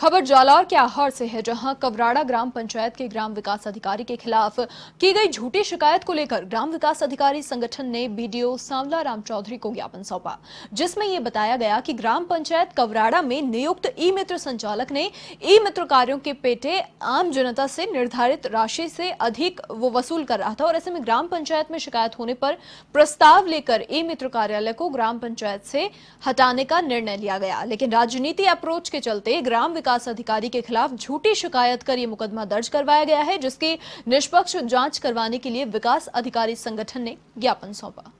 खबर जालौर के आहार से है जहां कवराड़ा ग्राम पंचायत के ग्राम विकास अधिकारी के खिलाफ की गई झूठी शिकायत को लेकर ग्राम विकास अधिकारी संगठन ने बीडीओ सांवला राम चौधरी को ज्ञापन सौंपा जिसमें यह बताया गया कि ग्राम पंचायत कवराड़ा में नियुक्त ई मित्र संचालक ने ई मित्र कार्यों के पेटे आम जनता से निर्धारित राशि से अधिक वो वसूल कर रहा था और ऐसे में ग्राम पंचायत में शिकायत होने पर प्रस्ताव लेकर ई मित्र कार्यालय को ग्राम पंचायत से हटाने का निर्णय लिया गया लेकिन राजनीति अप्रोच के चलते ग्राम विकास अधिकारी के खिलाफ झूठी शिकायत कर ये मुकदमा दर्ज करवाया गया है जिसकी निष्पक्ष जांच करवाने के लिए विकास अधिकारी संगठन ने ज्ञापन सौंपा